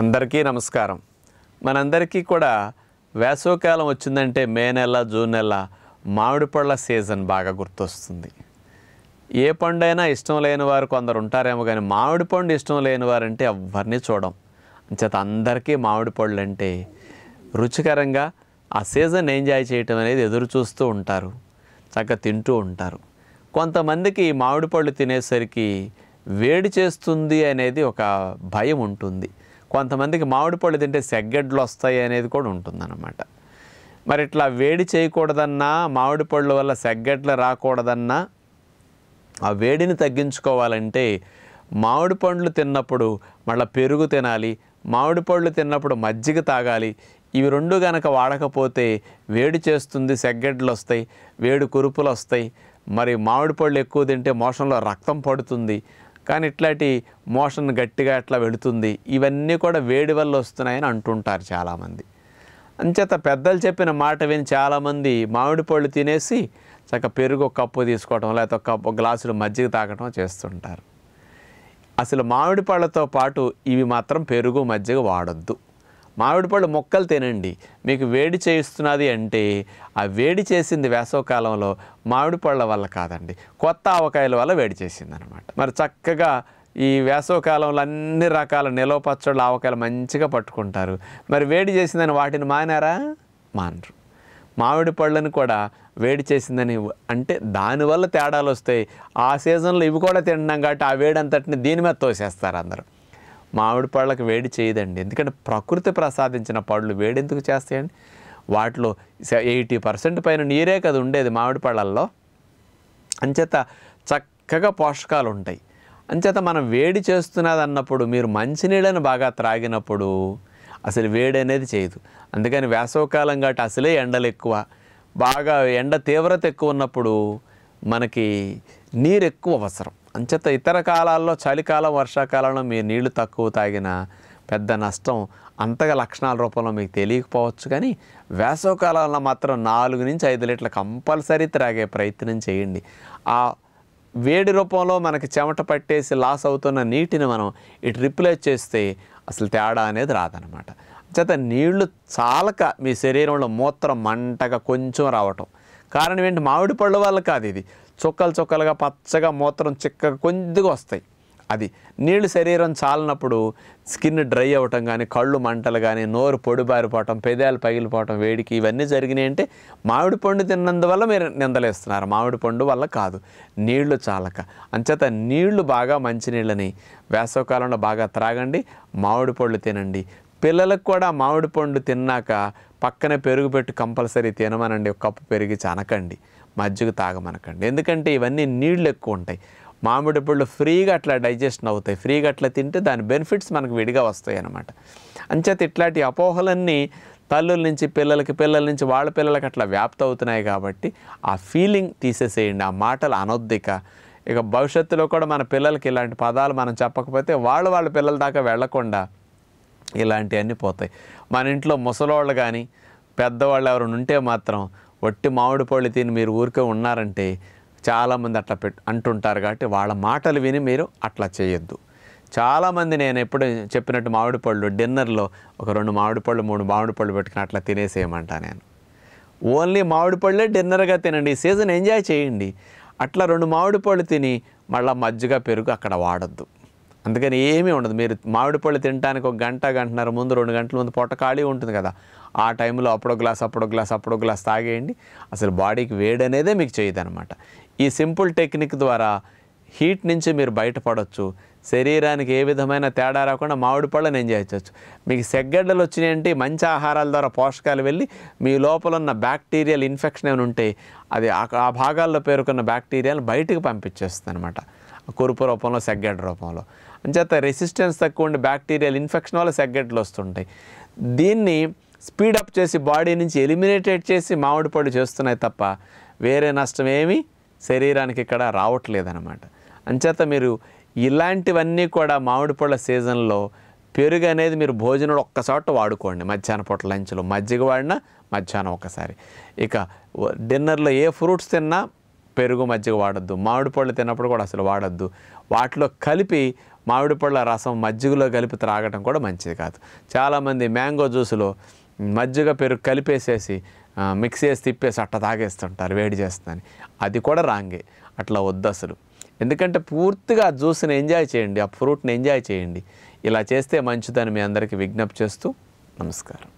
అందరికీ నమస్కారం మనందరికీ కూడా వేసవకాలం వచ్చిందంటే మే నెల జూన్ నెల మామిడి పళ్ళ సీజన్ బాగా గుర్తొస్తుంది ఏ పండైనా ఇష్టం లేని వారు కొందరు ఉంటారేమో కానీ మామిడి పండు ఇష్టం లేని వారంటే ఎవరిని చూడం అంచేత అందరికీ మామిడి పళ్ళు అంటే రుచికరంగా ఆ సీజన్ ఎంజాయ్ చేయటం అనేది ఎదురు చూస్తూ ఉంటారు చక్కగా తింటూ ఉంటారు కొంతమందికి మామిడి పళ్ళు తినేసరికి వేడి చేస్తుంది అనేది ఒక భయం ఉంటుంది కొంతమందికి మామిడి పళ్ళు తింటే సెగ్గడ్లు వస్తాయి అనేది కూడా ఉంటుందన్నమాట మరి ఇట్లా వేడి చేయకూడదన్నా మామిడి పళ్ళు వల్ల సెగ్గడ్లు రాకూడదన్నా ఆ వేడిని తగ్గించుకోవాలంటే మామిడి పండ్లు తిన్నప్పుడు మళ్ళీ పెరుగు తినాలి మామిడి పళ్ళు తిన్నప్పుడు మజ్జిగ తాగాలి ఇవి రెండు గనక వాడకపోతే వేడి చేస్తుంది సెగ్గడ్లు వస్తాయి వేడి కురుపులు వస్తాయి మరి మామిడి పళ్ళు ఎక్కువ తింటే మోషంలో రక్తం పడుతుంది కానీ ఇట్లాంటి మోషన్ గట్టిగా అట్లా వెళుతుంది ఇవన్నీ కూడా వేడి వల్ల వస్తున్నాయని అంటుంటారు చాలామంది అంచేత పెద్దలు చెప్పిన మాట విని చాలామంది మామిడి పళ్ళు తినేసి చక్క పెరుగు ఒక కప్పు తీసుకోవటం లేకపోతే ఒక కప్పు గ్లాసులు మజ్జిగ తాగటం చేస్తుంటారు అసలు మామిడి పళ్ళతో పాటు ఇవి మాత్రం పెరుగు మజ్జిగ వాడొద్దు మామిడి పళ్ళు మొక్కలు తినండి మీకు వేడి చేయిస్తున్నది అంటే ఆ వేడి చేసింది వేసవకాలంలో మామిడి పళ్ళ వల్ల కాదండి కొత్త ఆవకాయల వల్ల వేడి చేసింది అనమాట మరి చక్కగా ఈ వేసవకాలంలో అన్ని రకాల నిలవ పచ్చళ్ళు ఆవకాయలు మంచిగా పట్టుకుంటారు మరి వేడి చేసిందని వాటిని మానారా మానరు మామిడి పళ్ళని కూడా వేడి చేసిందని అంటే దానివల్ల తేడాలు వస్తాయి ఆ సీజన్లో ఇవి కూడా తినడం కాబట్టి ఆ వేడి అంతటిని దీని మీద తోసేస్తారు అందరూ మామిడి పళ్ళకి వేడి చేయదండి ఎందుకంటే ప్రకృతి ప్రసాదించిన పళ్ళు వేడి ఎందుకు చేస్తాయండి వాటిలో ఎయిటీ పర్సెంట్ పైన నీరే కదా ఉండేది మామిడి పళ్ళల్లో అంచేత చక్కగా పోషకాలు ఉంటాయి అంచేత మనం వేడి చేస్తున్నది అన్నప్పుడు మీరు మంచినీళ్ళని బాగా త్రాగినప్పుడు అసలు వేడి అనేది చేయదు అందుకని వేసవకాలం కాబట్టి అసలే ఎండలు ఎక్కువ బాగా ఎండ తీవ్రత ఎక్కువ ఉన్నప్పుడు మనకి నీరు ఎక్కువ అవసరం అంచేత ఇతర కాలాల్లో చలికాలం వర్షాకాలంలో మీరు నీళ్లు తక్కువ తాగిన పెద్ద నష్టం అంతగా లక్షణాల రూపంలో మీకు తెలియకపోవచ్చు కానీ వేసవకాలంలో మాత్రం నాలుగు నుంచి ఐదు లీటర్లు కంపల్సరీ త్రాగే ప్రయత్నం చేయండి ఆ వేడి రూపంలో మనకి చెమట పట్టేసి లాస్ అవుతున్న నీటిని మనం ఇటు రిప్లేస్ చేస్తే అసలు తేడా అనేది రాదనమాట చేత నీళ్లు చాలక మీ శరీరంలో మూత్రం మంటగా కొంచెం రావటం కారణం ఏంటి మామిడి పళ్ళు వల్ల కాదు ఇది చుక్కలు చుక్కలుగా పచ్చగా మూత్రం చిక్కగా కొద్దిగా వస్తాయి అది నీళ్ళు శరీరం చాలినప్పుడు స్కిన్ డ్రై అవ్వటం కానీ కళ్ళు మంటలు కానీ నోరు పొడిబారిపోవటం పెదాలు పగిలిపోవటం వేడికి ఇవన్నీ జరిగినాయి అంటే మామిడి పండు తిన్నందువల్ల మీరు నిందలేస్తున్నారు మామిడి పండు వల్ల కాదు నీళ్లు చాలక అంచేత నీళ్లు బాగా మంచినీళ్ళని వేసవకాలంలో బాగా త్రాగండి మామిడి పండ్లు తినండి పిల్లలకు కూడా మామిడి పండు తిన్నాక పక్కనే పెరుగు పెట్టి కంపల్సరీ తినమనండి ఒక కప్పు పెరిగి చనకండి మజ్జిగ తాగమనకండి ఎందుకంటే ఇవన్నీ నీళ్ళు ఎక్కువ ఉంటాయి మామిడి పళ్ళు ఫ్రీగా అట్లా డైజెషన్ అవుతాయి ఫ్రీగా అట్లా తింటే దాని బెనిఫిట్స్ మనకు విడిగా వస్తాయి అన్నమాట అంచేత ఇట్లాంటి అపోహలన్నీ తల్లుల నుంచి పిల్లలకి పిల్లల నుంచి వాళ్ళ పిల్లలకి అట్లా వ్యాప్తి అవుతున్నాయి కాబట్టి ఆ ఫీలింగ్ తీసేసేయండి ఆ మాటలు అనొద్దిక ఇక భవిష్యత్తులో కూడా మన పిల్లలకి ఇలాంటి పదాలు మనం చెప్పకపోతే వాళ్ళు వాళ్ళ పిల్లల దాకా వెళ్లకుండా ఇలాంటివన్నీ పోతాయి మన ఇంట్లో ముసలోళ్ళు కానీ పెద్దవాళ్ళు ఎవరైనా ఉంటే మాత్రం వట్టి మామిడి పళ్ళు తిని మీరు ఊరికే ఉన్నారంటే చాలామంది అట్లా పెట్ అంటుంటారు కాబట్టి వాళ్ళ మాటలు విని మీరు అట్లా చేయొద్దు చాలామంది నేను ఎప్పుడు చెప్పినట్టు మామిడి పళ్ళు డిన్నర్లో ఒక రెండు మామిడి పళ్ళు మూడు మామిడి పళ్ళు పెట్టుకుని అట్లా తినేసేయమంటా నేను ఓన్లీ మామిడి పళ్ళే డిన్నర్గా తినండి సీజన్ ఎంజాయ్ చేయండి అట్లా రెండు మామిడి పళ్ళు తిని మళ్ళీ మజ్జిగ పెరుగు అక్కడ వాడద్దు అందుకని ఏమీ ఉండదు మీరు మామిడి పళ్ళు తినడానికి ఒక గంట గంటన్నర ముందు రెండు గంటల ముందు పొట్ట ఖాళీ ఉంటుంది కదా ఆ టైంలో అప్పుడో గ్లాస్ అప్పుడో గ్లాస్ అప్పుడో గ్లాస్ తాగేయండి అసలు బాడీకి వేడనేదే మీకు చేయదు అనమాట ఈ సింపుల్ టెక్నిక్ ద్వారా హీట్ నుంచి మీరు బయటపడవచ్చు శరీరానికి ఏ విధమైన తేడా రాకుండా మామిడి పళ్ళను ఎంజాయ్ చేయొచ్చు మీకు సెగ్గడ్డలు వచ్చినాయంటే మంచి ఆహారాల ద్వారా పోషకాలు వెళ్ళి మీ లోపల ఉన్న బ్యాక్టీరియల్ ఇన్ఫెక్షన్ ఏమైనా ఉంటే అది ఆ భాగాల్లో పేరుకున్న బ్యాక్టీరియాలు బయటకు పంపించేస్తుంది అనమాట కొరుపు రూపంలో సెగ్గడ్డ రూపంలో అంచేత రెసిస్టెన్స్ తక్కువ ఉండే బ్యాక్టీరియల్ ఇన్ఫెక్షన్ వల్ల సెగ్గడ్లు వస్తుంటాయి దీన్ని స్పీడప్ చేసి బాడీ నుంచి ఎలిమినేటెడ్ చేసి మామిడి పళ్ళు చేస్తున్నాయి తప్ప వేరే నష్టం ఏమి శరీరానికి ఇక్కడ రావట్లేదన్నమాట అంచేత మీరు ఇలాంటివన్నీ కూడా మామిడి పళ్ళ సీజన్లో పెరుగు అనేది మీరు భోజనంలో ఒక్కసోట వాడుకోండి మధ్యాహ్నం పూట లంచ్లో మజ్జిగ వాడినా మధ్యాహ్నం ఒకసారి ఇక డిన్నర్లో ఏ ఫ్రూట్స్ తిన్నా పెరుగు మజ్జిగ వాడద్దు మామిడి పళ్ళు తిన్నప్పుడు కూడా అసలు వాడద్దు వాటిలో కలిపి మామిడి పళ్ళ రసం మజ్జిగలో కలిపి త్రాగటం కూడా మంచిది కాదు చాలామంది మ్యాంగో జ్యూస్లో మజ్జిగ పెరుగు కలిపేసేసి మిక్స్ చేసి తిప్పేసి అట్ట తాగేస్తుంటారు వేడి చేస్తుందని అది కూడా రాంగే అట్లా వద్దు అసలు ఎందుకంటే పూర్తిగా ఆ జ్యూస్ని ఎంజాయ్ చేయండి ఆ ఫ్రూట్ని ఎంజాయ్ చేయండి ఇలా చేస్తే మంచిదని మీ అందరికీ విజ్ఞప్తి చేస్తూ నమస్కారం